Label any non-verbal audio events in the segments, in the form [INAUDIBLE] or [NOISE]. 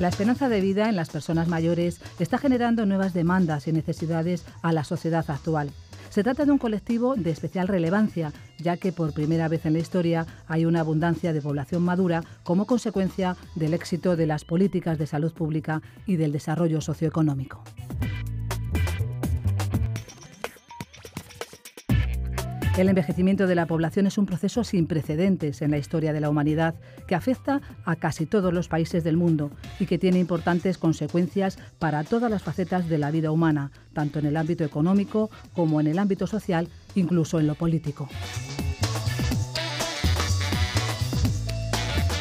La esperanza de vida en las personas mayores está generando nuevas demandas y necesidades a la sociedad actual. Se trata de un colectivo de especial relevancia, ya que por primera vez en la historia hay una abundancia de población madura como consecuencia del éxito de las políticas de salud pública y del desarrollo socioeconómico. El envejecimiento de la población es un proceso sin precedentes en la historia de la humanidad que afecta a casi todos los países del mundo y que tiene importantes consecuencias para todas las facetas de la vida humana, tanto en el ámbito económico como en el ámbito social, incluso en lo político.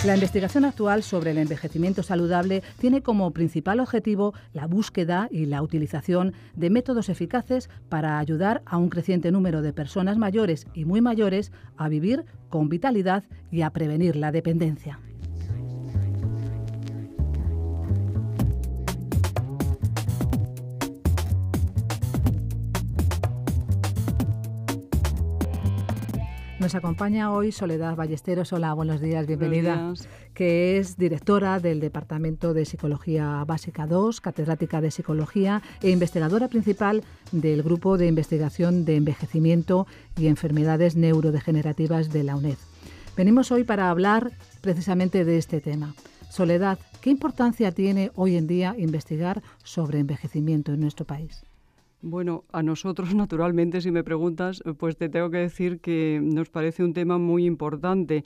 La investigación actual sobre el envejecimiento saludable tiene como principal objetivo la búsqueda y la utilización de métodos eficaces para ayudar a un creciente número de personas mayores y muy mayores a vivir con vitalidad y a prevenir la dependencia. Nos acompaña hoy Soledad Ballesteros. Hola, buenos días, bienvenida. Que es directora del Departamento de Psicología Básica II, catedrática de Psicología e investigadora principal del Grupo de Investigación de Envejecimiento y Enfermedades Neurodegenerativas de la UNED. Venimos hoy para hablar precisamente de este tema. Soledad, ¿qué importancia tiene hoy en día investigar sobre envejecimiento en nuestro país? Bueno, a nosotros, [LAUGHS] naturalmente, si me preguntas, pues te tengo que decir que nos parece un tema muy importante,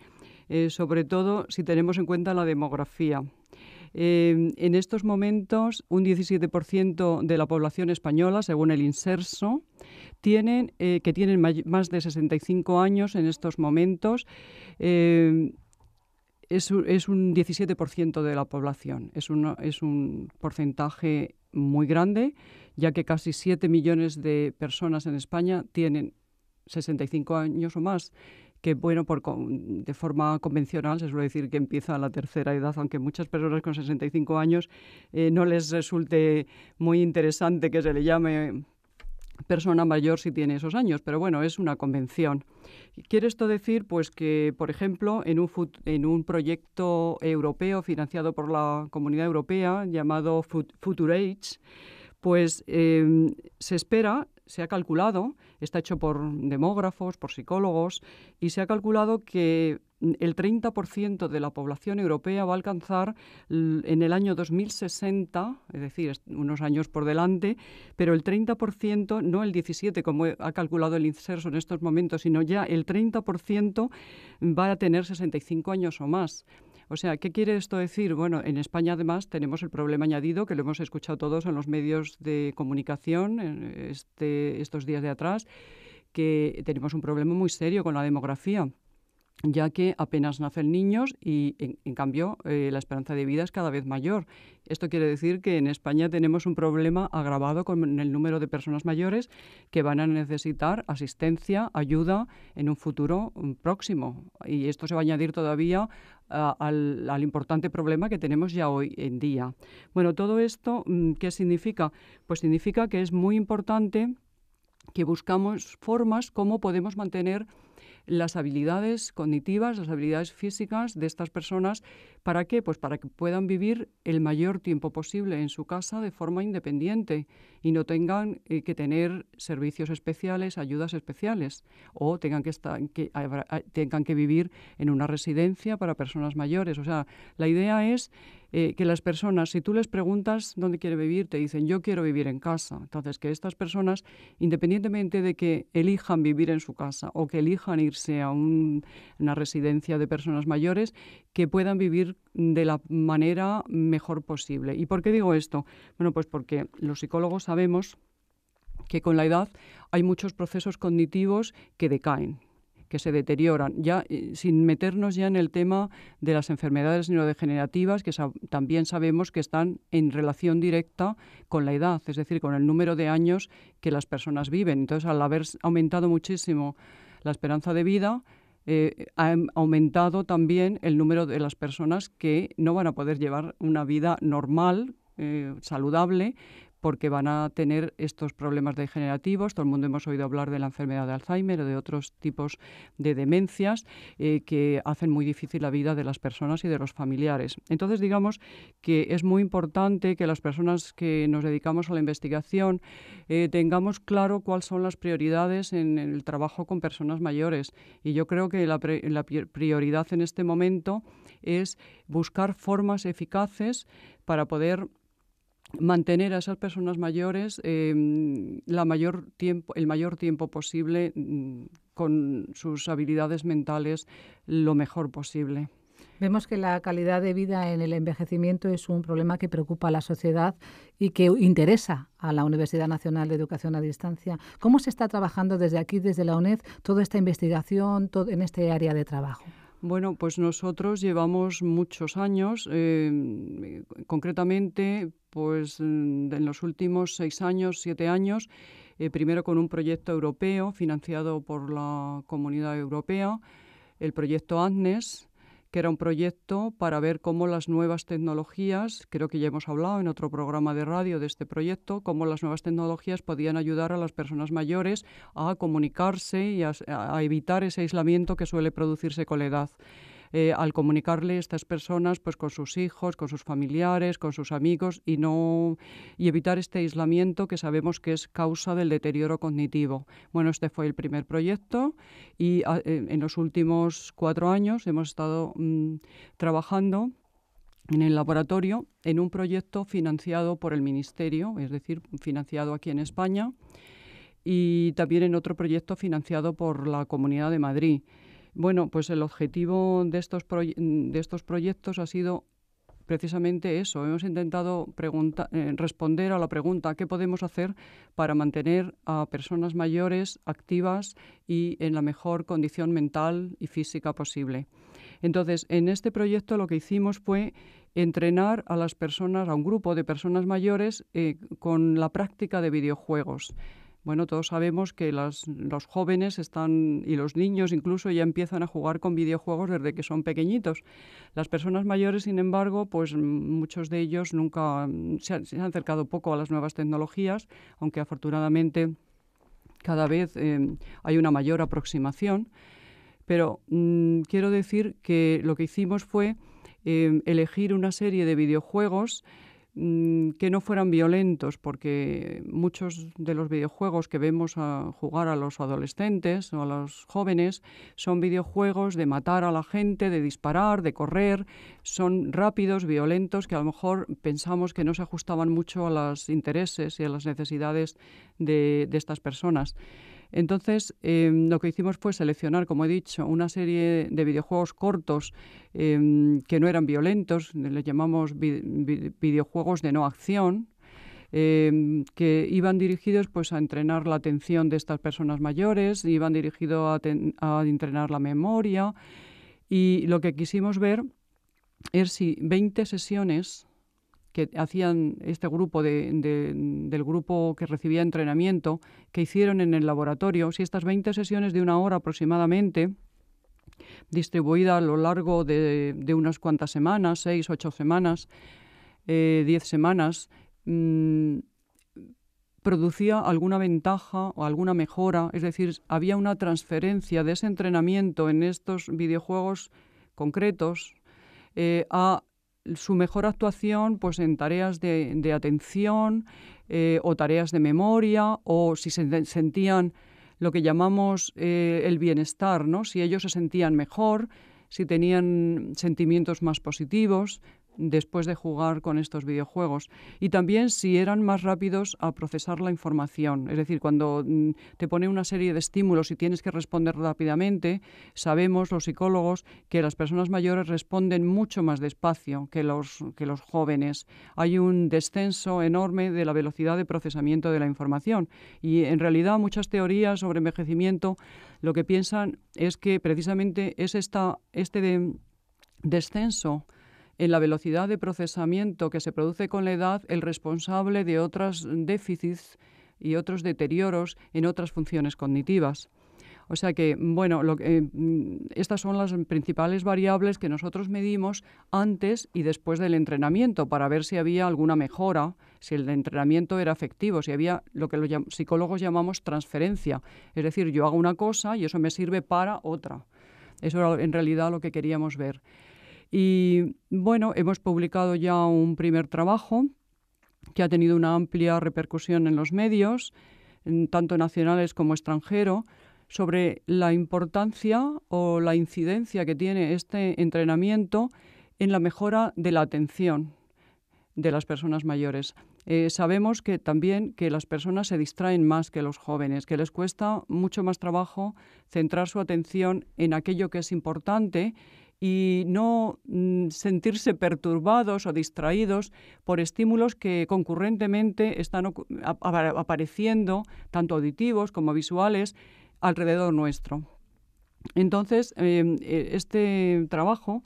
eh, sobre todo si tenemos en cuenta la demografía. Eh, en estos momentos, un 17% de la población española, según el INSERSO, tienen, eh, que tienen más de 65 años en estos momentos. Es, un 17% de la población, es, es un porcentaje muy grande ya que casi 7 millones de personas en España tienen 65 años o más, que bueno, por, de forma convencional se suele decir que empieza a la tercera edad, aunque muchas personas con 65 años eh, no les resulte muy interesante que se le llame persona mayor si tiene esos años, pero bueno, es una convención. Quiere esto decir pues que, por ejemplo, en un, en un proyecto europeo financiado por la Comunidad Europea llamado Future Age, pues em, se espera, se ha calculado, está hecho por demógrafos, por psicólogos, y se ha calculado que el 30% de la población europea va a alcanzar en el año 2060, es decir, unos años por delante, pero el 30%, no el 17 como ha calculado el INSERSO en estos momentos, sino ya el 30% va a tener 65 años o más. O sea, ¿qué quiere esto decir? Bueno, en España además tenemos el problema añadido que lo hemos escuchado todos en los medios de comunicación este, estos días de atrás, que tenemos un problema muy serio con la demografía ya que apenas nacen niños y, en, cambio, eh, la esperanza de vida es cada vez mayor. Esto quiere decir que en España tenemos un problema agravado con el número de personas mayores que van a necesitar asistencia, ayuda en un futuro mm, próximo. Y esto se va a añadir todavía ah, al, importante problema que tenemos ya hoy en día. Bueno, todo esto, mm, ¿qué significa? Pues significa que es muy importante que buscamos formas cómo podemos mantener las habilidades cognitivas, las habilidades físicas de estas personas. ¿Para qué? Pues para que puedan vivir el mayor tiempo posible en su casa de forma independiente y no tengan eh, que tener servicios especiales, ayudas especiales o tengan que, estar, tengan que vivir en una residencia para personas mayores. O sea, la idea es eh, que las personas, si tú les preguntas dónde quiere vivir, te dicen yo quiero vivir en casa. Entonces, que estas personas, independientemente de que elijan vivir en su casa o que elijan irse a una residencia de personas mayores, que puedan vivir de la manera mejor posible. ¿Y por qué digo esto? Bueno, pues porque los psicólogos sabemos que con la edad hay muchos procesos cognitivos que decaen que se deterioran, ya eh, sin meternos ya en el tema de las enfermedades neurodegenerativas, que también sabemos que están en relación directa con la edad, es decir, con el número de años que las personas viven. Entonces, al haber aumentado muchísimo la esperanza de vida, eh, ha em-, aumentado también el número de las personas que no van a poder llevar una vida normal, eh, saludable, porque van a tener estos problemas degenerativos. Todo el mundo hemos oído hablar de la enfermedad de Alzheimer o de otros tipos de demencias eh, que hacen muy difícil la vida de las personas y de los familiares. Entonces, digamos que es muy importante que las personas que nos dedicamos a la investigación eh, tengamos claro cuáles son las prioridades en el trabajo con personas mayores. Y yo creo que la prioridad en este momento es buscar formas eficaces para poder mantener a esas personas mayores em, el mayor tiempo posible mm, con sus habilidades mentales lo mejor posible. Vemos que la calidad de vida en el envejecimiento es un problema que preocupa a la sociedad y que interesa a la Universidad Nacional de Educación a Distancia. ¿Cómo se está trabajando desde aquí, desde la UNED, toda esta investigación en este área de trabajo? Bueno, pues nosotros llevamos muchos años, eh, concretamente, pues mm, en los últimos seis años, siete años, eh, primero con un proyecto europeo financiado por la Comunidad Europea, el proyecto ANNES, que era un proyecto para ver cómo las nuevas tecnologías, creo que ya hemos hablado en otro programa de radio de este proyecto, cómo las nuevas tecnologías podían ayudar a las personas mayores a comunicarse y a, evitar ese aislamiento que suele producirse con la edad. Eh, al comunicarle estas personas pues con sus hijos, con sus familiares, con sus amigos y no evitar este aislamiento que sabemos que es causa del deterioro cognitivo. Bueno, este fue el primer proyecto y ah, eh, en los últimos cuatro años hemos estado mm, trabajando en el laboratorio en un proyecto financiado por el Ministerio, es decir, financiado aquí en España, y también en otro proyecto financiado por la Comunidad de Madrid. Bueno, pues el objetivo de estos, de estos proyectos ha sido precisamente eso. Hemos intentado eh, responder a la pregunta qué podemos hacer para mantener a personas mayores activas y en la mejor condición mental y física posible. Entonces, en este proyecto lo que hicimos fue entrenar a las personas, a un grupo de personas mayores, eh, con la práctica de videojuegos. Bueno, todos sabemos que los jóvenes están y los niños incluso ya empiezan a jugar con videojuegos desde que son pequeñitos. Las personas mayores, sin embargo, pues muchos de ellos nunca mm, se han, acercado poco a las nuevas tecnologías, aunque afortunadamente cada vez eh, hay una mayor aproximación. Pero mm, quiero decir que lo que hicimos fue eh, elegir una serie de videojuegos Mm, que no fueran violentos, porque muchos de los videojuegos que vemos a jugar a los adolescentes o a los jóvenes son videojuegos de matar a la gente, de disparar, de correr, son rápidos, violentos, que a lo mejor pensamos que no se ajustaban mucho a los intereses y a las necesidades de, de estas personas. Entonces, em, lo que hicimos fue seleccionar, como he dicho, una serie de videojuegos cortos em, que no eran violentos, les llamamos videojuegos de no acción, em, que iban dirigidos pues, a entrenar la atención de estas personas mayores, iban dirigidos a, a entrenar la memoria. Y lo que quisimos ver es si 20 sesiones que hacían este grupo del grupo que recibía entrenamiento, que hicieron en el laboratorio, si estas 20 sesiones de una hora aproximadamente, distribuidas a lo largo de, unas cuantas semanas, seis, ocho semanas, eh, diez semanas, mm, producía alguna ventaja o alguna mejora, es decir, había una transferencia de ese entrenamiento en estos videojuegos concretos eh, a su mejor actuación pues en tareas de, atención eh, o tareas de memoria o si se sentían lo que llamamos eh, el bienestar, ¿no? si ellos se sentían mejor, si tenían sentimientos más positivos, después de jugar con estos videojuegos y también si eran más rápidos a procesar la información. Es decir, cuando mm, te pone una serie de estímulos y tienes que responder rápidamente, sabemos los psicólogos que las personas mayores responden mucho más despacio que los, jóvenes. Hay un descenso enorme de la velocidad de procesamiento de la información y en realidad muchas teorías sobre envejecimiento lo que piensan es que precisamente es este descenso en la velocidad de procesamiento que se produce con la edad el responsable de otros déficits y otros deterioros en otras funciones cognitivas. O sea que, bueno, lo, mm, estas son las principales variables que nosotros medimos antes y después del entrenamiento para ver si había alguna mejora, si el entrenamiento era efectivo, si había lo que los psicólogos llamamos transferencia. Es decir, yo hago una cosa y eso me sirve para otra. Eso era en realidad lo que queríamos ver. Y bueno, hemos publicado ya un primer trabajo que ha tenido una amplia repercusión en los medios, tanto nacionales como extranjeros, sobre la importancia o la incidencia que tiene este entrenamiento en la mejora de la atención de las personas mayores. Eh, sabemos que también que las personas se distraen más que los jóvenes, que les cuesta mucho más trabajo centrar su atención en aquello que es importante y no mm, sentirse perturbados o distraídos por estímulos que concurrentemente están apareciendo, tanto auditivos como visuales, alrededor nuestro. Entonces, em, eh, este trabajo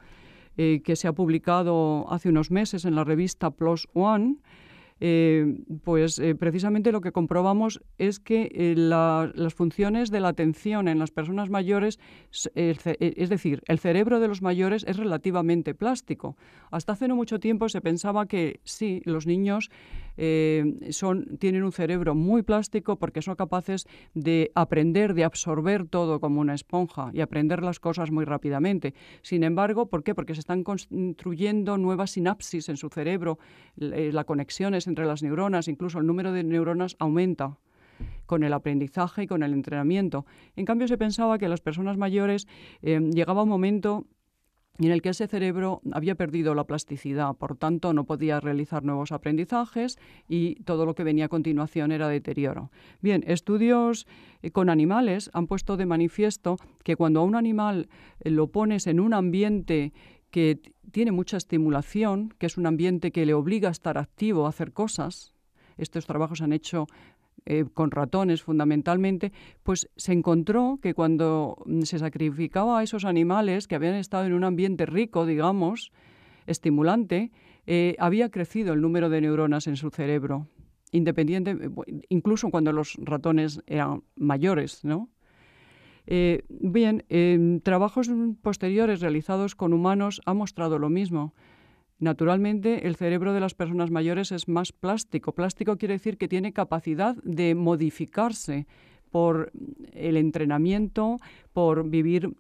eh, que se ha publicado hace unos meses en la revista Plus One, eh, pues eh, precisamente lo que comprobamos es que eh, las funciones de la atención en las personas mayores, es decir, el cerebro de los mayores es relativamente plástico. Hasta hace no mucho tiempo se pensaba que sí, los niños eh, tienen un cerebro muy plástico porque son capaces de aprender, de absorber todo como una esponja y aprender las cosas muy rápidamente. Sin embargo, ¿por qué? Porque se están construyendo nuevas sinapsis en su cerebro, eh, las conexiones entre las neuronas, incluso el número de neuronas aumenta con el aprendizaje y con el entrenamiento. En cambio, se pensaba que las personas mayores eh, llegaba un momento y en el que ese cerebro había perdido la plasticidad, por tanto no podía realizar nuevos aprendizajes y todo lo que venía a continuación era deterioro. Bien, estudios eh, con animales han puesto de manifiesto que cuando a un animal eh, lo pones en un ambiente que tiene mucha estimulación, que es un ambiente que le obliga a estar activo, a hacer cosas, estos trabajos han hecho eh, con ratones fundamentalmente, pues se encontró que cuando mm, se sacrificaba a esos animales que habían estado en un ambiente rico, digamos, estimulante, eh, había crecido el número de neuronas en su cerebro, independiente, eh, incluso cuando los ratones eran mayores, ¿no? bien, trabajos posteriores realizados con humanos han mostrado lo mismo. Naturalmente, el cerebro de las personas mayores es más plástico. Plástico quiere decir que tiene capacidad de modificarse por mm, el entrenamiento, por vivir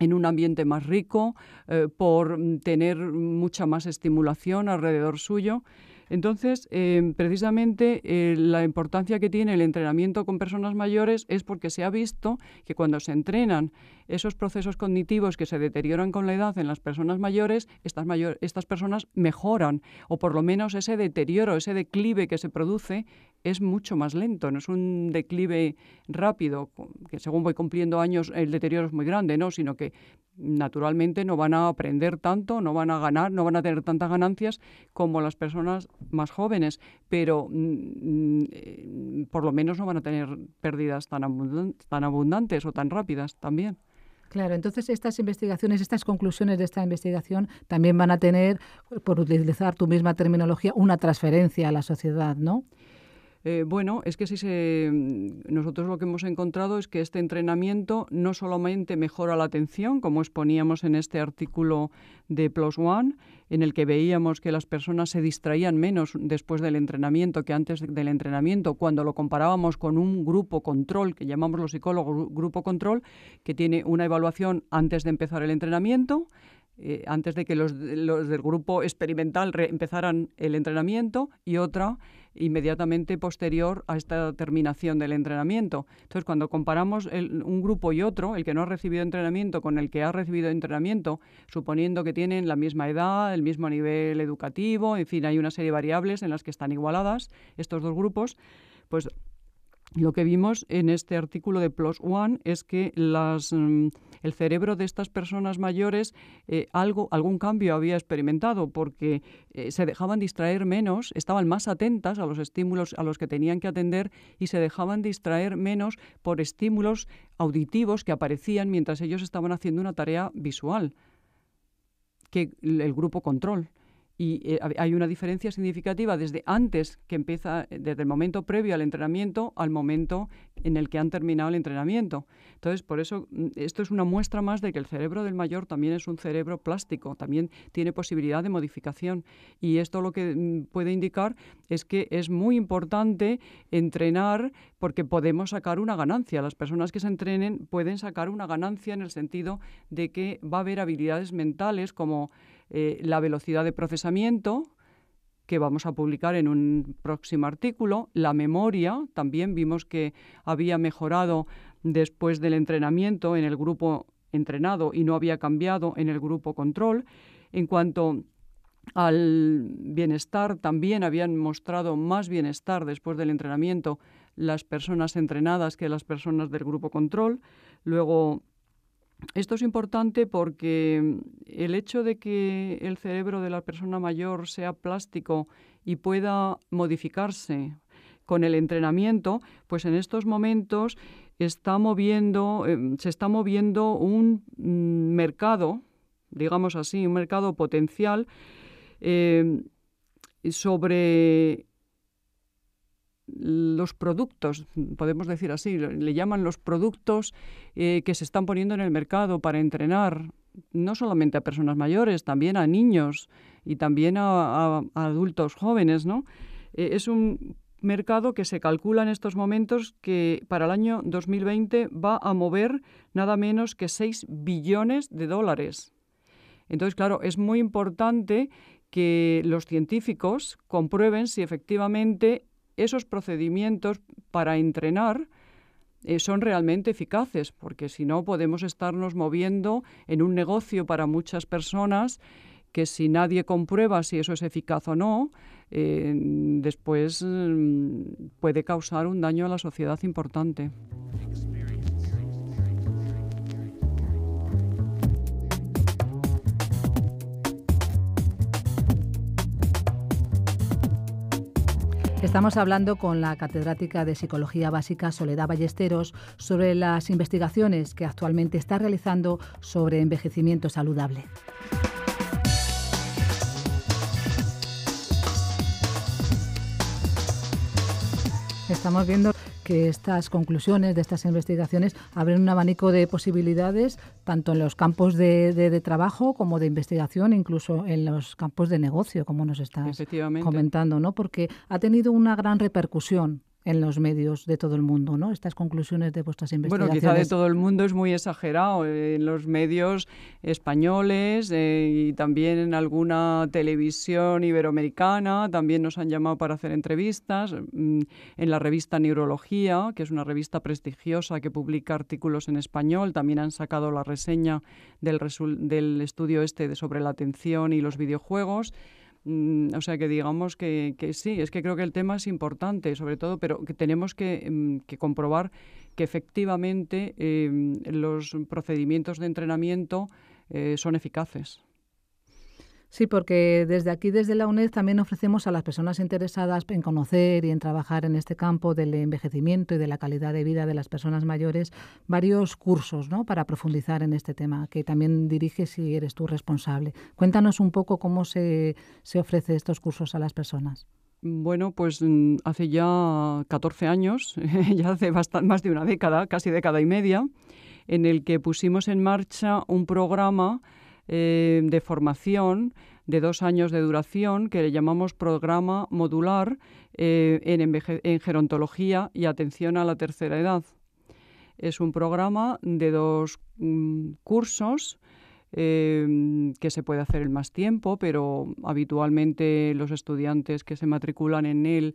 en un ambiente más rico, eh, por mm, tener mucha más estimulación alrededor suyo. Entonces, eh, precisamente eh, la importancia que tiene el entrenamiento con personas mayores es porque se ha visto que cuando se entrenan esos procesos cognitivos que se deterioran con la edad en las personas mayores, estas, personas mejoran, o por lo menos ese deterioro, ese declive que se produce es mucho más lento, no es un declive rápido, que según voy cumpliendo años el deterioro es muy grande, ¿no? sino que naturalmente no van a aprender tanto, no van a ganar, no van a tener tantas ganancias como las personas más jóvenes, pero mm, mm, eh, por lo menos no van a tener pérdidas tan abundantes o tan rápidas también. Claro, entonces estas investigaciones, estas conclusiones de esta investigación también van a tener, por utilizar tu misma terminología, una transferencia a la sociedad, ¿no? Eh, bueno, es que si mm, nosotros lo que hemos encontrado es que este entrenamiento no solamente mejora la atención, como exponíamos en este artículo de Plus One, en el que veíamos que las personas se distraían menos después del entrenamiento que antes del entrenamiento, cuando lo comparábamos con un grupo control, que llamamos los psicólogos grupo control, que tiene una evaluación antes de empezar el entrenamiento, eh, antes de que los, del grupo experimental empezaran el entrenamiento y otra inmediatamente posterior a esta terminación del entrenamiento. Entonces, cuando comparamos un grupo y otro, el que no ha recibido entrenamiento con el que ha recibido entrenamiento, suponiendo que tienen la misma edad, el mismo nivel educativo, en fin, hay una serie de variables en las que están igualadas estos dos grupos, pues lo que vimos en este artículo de PLOS ONE es que mm, el cerebro de estas personas mayores eh, algo, algún cambio había experimentado porque eh, se dejaban distraer menos, estaban más atentas a los estímulos a los que tenían que atender y se dejaban distraer menos por estímulos auditivos que aparecían mientras ellos estaban haciendo una tarea visual que el grupo control y eh, hay una diferencia significativa desde antes que empieza, eh, desde el momento previo al entrenamiento al momento en el que han terminado el entrenamiento. Entonces, por eso mm, esto es una muestra más de que el cerebro del mayor también es un cerebro plástico, también tiene posibilidad de modificación. Y esto lo que mm, puede indicar es que es muy importante entrenar porque podemos sacar una ganancia. Las personas que se entrenen pueden sacar una ganancia en el sentido de que va a haber habilidades mentales como eh, la velocidad de procesamiento, que vamos a publicar en un próximo artículo, la memoria, también vimos que había mejorado después del entrenamiento en el grupo entrenado y no había cambiado en el grupo control. En cuanto al bienestar, también habían mostrado más bienestar después del entrenamiento las personas entrenadas que las personas del grupo control. Luego esto es importante porque mm, el hecho de que el cerebro de la persona mayor sea plástico y pueda modificarse con el entrenamiento, pues en estos momentos eh, se está moviendo un mm, mercado, digamos así, un mercado potencial eh, sobre los productos, podemos decir así, le llaman los productos eh, que se están poniendo en el mercado para entrenar no solamente a personas mayores, también a niños y también a, adultos jóvenes, ¿no? Eh, es un mercado que se calcula en estos momentos que para el año 2020 va a mover nada menos que 6 billones de dólares. Entonces, claro, es muy importante que los científicos comprueben si efectivamente esos procedimientos para entrenar eh, son realmente eficaces, porque si no podemos estarnos moviendo en un negocio para muchas personas que si nadie comprueba si eso es eficaz o no, eh, después mm, puede causar un daño a la sociedad importante. Estamos hablando con la catedrática de Psicología Básica Soledad Ballesteros sobre las investigaciones que actualmente está realizando sobre envejecimiento saludable. Estamos viendo que estas conclusiones de estas investigaciones abren un abanico de posibilidades tanto en los campos de, trabajo como de investigación, incluso en los campos de negocio, como nos estás comentando, ¿no? Porque ha tenido una gran repercusión en los medios de todo el mundo, ¿no? Estas conclusiones de vuestras investigaciones. Bueno, quizá de todo el mundo es muy exagerado. Eh, en los medios españoles eh, y también en alguna televisión iberoamericana también nos han llamado para hacer entrevistas. Mm, en la revista Neurología, que es una revista prestigiosa que publica artículos en español, también han sacado la reseña del, estudio este de sobre la atención y los videojuegos. Mm, o sea que digamos que, sí, es que creo que el tema es importante, sobre todo, pero que tenemos que, mm, comprobar que efectivamente em, los procedimientos de entrenamiento eh, son eficaces. Sí, porque desde aquí, desde la UNED, también ofrecemos a las personas interesadas en conocer y en trabajar en este campo del envejecimiento y de la calidad de vida de las personas mayores varios cursos ¿no? para profundizar en este tema, que también diriges y eres tú responsable. Cuéntanos un poco cómo se, se ofrece estos cursos a las personas. Bueno, pues mm, hace ya 14 años, [LAUGHS] ya hace más de una década, casi década y media, en el que pusimos en marcha un programa eh, de formación de dos años de duración que le llamamos programa modular eh, en, gerontología y atención a la tercera edad. Es un programa de dos mm, cursos em, que se puede hacer en más tiempo, pero habitualmente los estudiantes que se matriculan en él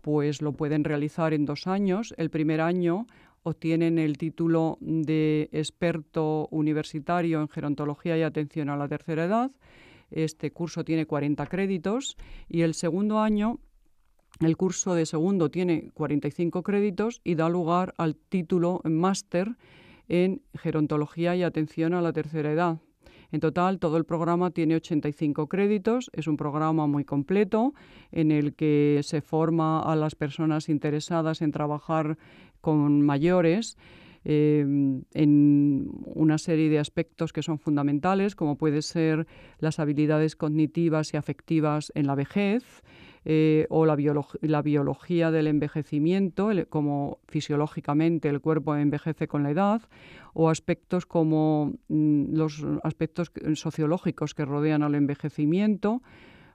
pues lo pueden realizar en dos años. El primer año obtienen el título de experto universitario en gerontología y atención a la tercera edad. Este curso tiene 40 créditos y el segundo año el curso de segundo tiene 45 créditos y da lugar al título máster en gerontología y atención a la tercera edad. En total, todo el programa tiene 85 créditos. Es un programa muy completo en el que se forma a las personas interesadas en trabajar con mayores em, en una serie de aspectos que son fundamentales, como puede ser las habilidades cognitivas y afectivas en la vejez. Eh, o la, biología del envejecimiento, como fisiológicamente el cuerpo envejece con la edad, o aspectos como mm, los aspectos sociológicos que rodean al envejecimiento,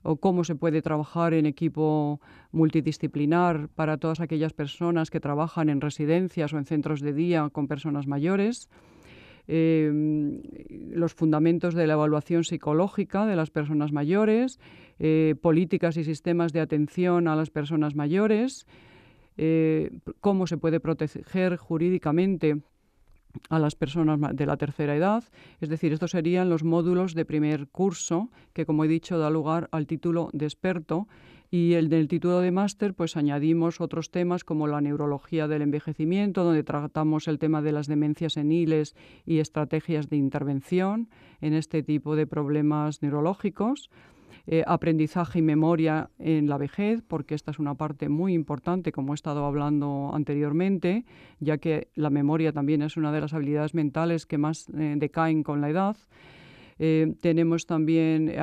o cómo se puede trabajar en equipo multidisciplinar para todas aquellas personas que trabajan en residencias o en centros de día con personas mayores. Em, los fundamentos de la evaluación psicológica de las personas mayores, eh, políticas y sistemas de atención a las personas mayores, eh, cómo se puede proteger jurídicamente a las personas de la tercera edad, es decir, estos serían los módulos de primer curso que, como he dicho, da lugar al título de experto y el del título de máster, pues añadimos otros temas como la neurología del envejecimiento, donde tratamos el tema de las demencias seniles y estrategias de intervención en este tipo de problemas neurológicos. Eh, aprendizaje y memoria en la vejez, porque esta es una parte muy importante, como he estado hablando anteriormente, ya que la memoria también es una de las habilidades mentales que más eh, decaen con la edad. Eh, tenemos también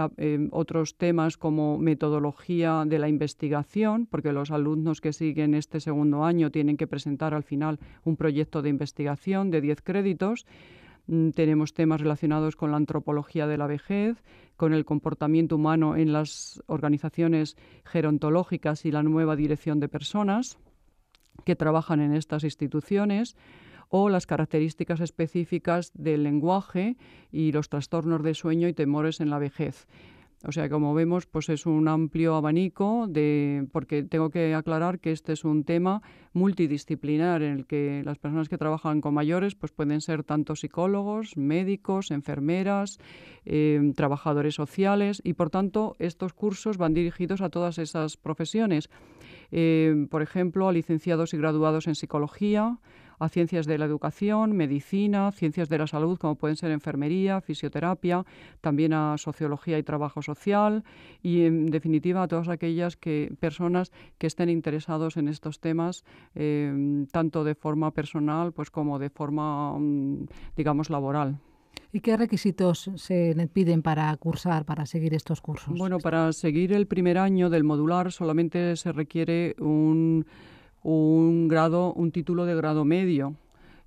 otros temas como metodología de la investigación, porque los alumnos que siguen este segundo año tienen que presentar al final un proyecto de investigación de 10 créditos Mm, tenemos temas relacionados con la antropología de la vejez, con el comportamiento humano en las organizaciones gerontológicas y la nueva dirección de personas que trabajan en estas instituciones o las características específicas del lenguaje y los trastornos de sueño y temores en la vejez. O sea, como vemos, pues es un amplio abanico de, porque tengo que aclarar que este es un tema multidisciplinar en el que las personas que trabajan con mayores pues pueden ser tanto psicólogos, médicos, enfermeras, em, trabajadores sociales y por tanto estos cursos van dirigidos a todas esas profesiones. Em, por ejemplo, a licenciados y graduados en psicología, a ciencias de la educación, medicina, ciencias de la salud, como pueden ser enfermería, fisioterapia, también a sociología y trabajo social y, en definitiva, a todas aquellas personas que estén interesados en estos temas, em, tanto de forma personal pues, como de forma, mm, digamos, laboral. ¿Y qué requisitos se piden para cursar, para seguir estos cursos? Bueno, para seguir el primer año del modular solamente se requiere un, un grado, un título de grado medio.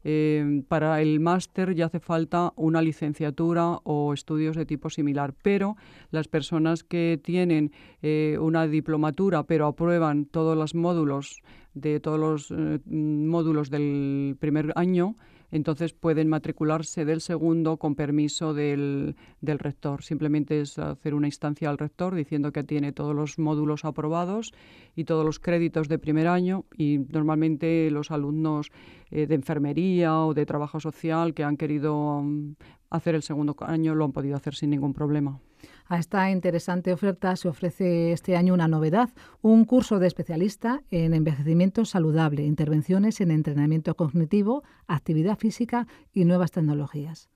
Eh, para el máster ya hace falta una licenciatura o estudios de tipo similar, pero las personas que tienen eh, una diplomatura pero aprueban todos los módulos de todos los eh, módulos del primer año entonces pueden matricularse del segundo con permiso del, rector. Simplemente es hacer una instancia al rector diciendo que tiene todos los módulos aprobados y todos los créditos de primer año y normalmente los alumnos eh, de enfermería o de trabajo social que han querido mm, hacer el segundo año lo han podido hacer sin ningún problema. A esta interesante oferta se ofrece este año una novedad, un curso de especialista en envejecimiento saludable, intervenciones en entrenamiento cognitivo, actividad física y nuevas tecnologías.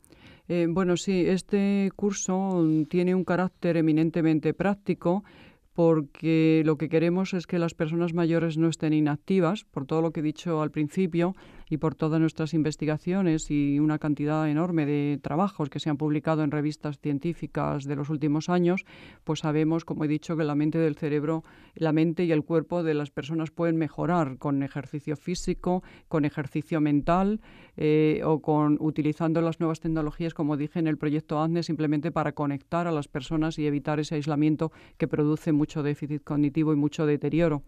Eh, bueno, sí, este curso tiene un carácter eminentemente práctico porque lo que queremos es que las personas mayores no estén inactivas, por todo lo que he dicho al principio, y por todas nuestras investigaciones y una cantidad enorme de trabajos que se han publicado en revistas científicas de los últimos años, pues sabemos, como he dicho, que la mente del cerebro, la mente y el cuerpo de las personas pueden mejorar con ejercicio físico, con ejercicio mental eh, o con utilizando las nuevas tecnologías, como dije en el proyecto ADNE, simplemente para conectar a las personas y evitar ese aislamiento que produce mucho déficit cognitivo y mucho deterioro.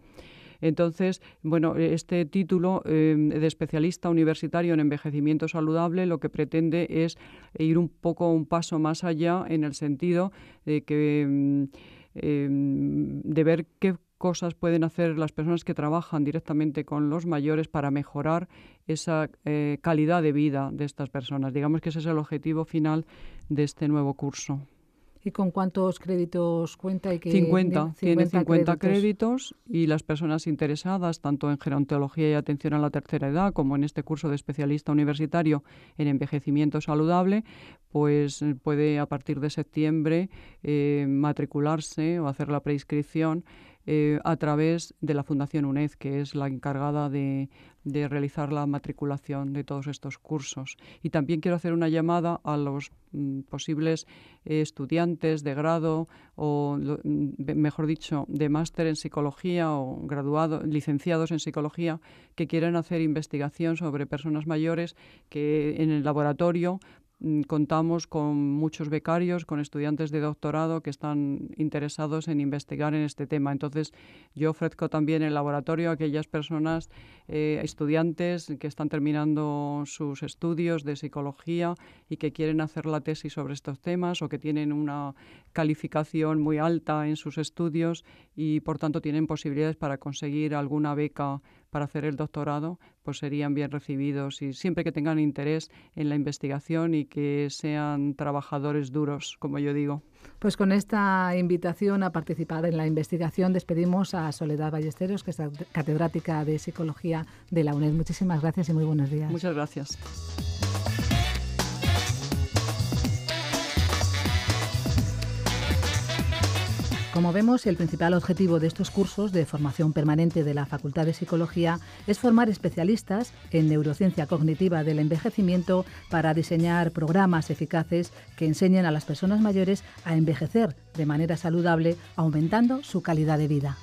Entonces, bueno, este título em, de especialista universitario en envejecimiento saludable lo que pretende es ir un poco un paso más allá en el sentido de que em, em, de ver qué cosas pueden hacer las personas que trabajan directamente con los mayores para mejorar esa eh, calidad de vida de estas personas. Digamos que ese es el objetivo final de este nuevo curso. ¿Y con cuántos créditos cuenta? Y que 50, tiene 50 créditos. y las personas interesadas, tanto en gerontología y atención a la tercera edad, como en este curso de especialista universitario en envejecimiento saludable, pues puede a partir de septiembre eh, matricularse o hacer la preinscripción eh, a través de la Fundación UNED, que es la encargada de, realizar la matriculación de todos estos cursos. Y también quiero hacer una llamada a los mm, posibles eh, estudiantes de grado o, mm, mejor dicho, de máster en psicología o graduados, licenciados en psicología que quieran hacer investigación sobre personas mayores que en el laboratorio Mm, contamos con muchos becarios, con estudiantes de doctorado que están interesados en investigar en este tema. Entonces, yo ofrezco también el laboratorio a aquellas personas, eh, estudiantes que están terminando sus estudios de psicología y que quieren hacer la tesis sobre estos temas o que tienen una calificación muy alta en sus estudios y, por tanto, tienen posibilidades para conseguir alguna beca para hacer el doctorado, pues serían bien recibidos y siempre que tengan interés en la investigación y que sean trabajadores duros, como yo digo. Pues con esta invitación a participar en la investigación despedimos a Soledad Ballesteros, que es catedrática de Psicología de la UNED. Muchísimas gracias y muy buenos días. Muchas gracias. Como vemos, el principal objetivo de estos cursos de formación permanente de la Facultad de Psicología es formar especialistas en neurociencia cognitiva del envejecimiento para diseñar programas eficaces que enseñen a las personas mayores a envejecer de manera saludable, aumentando su calidad de vida.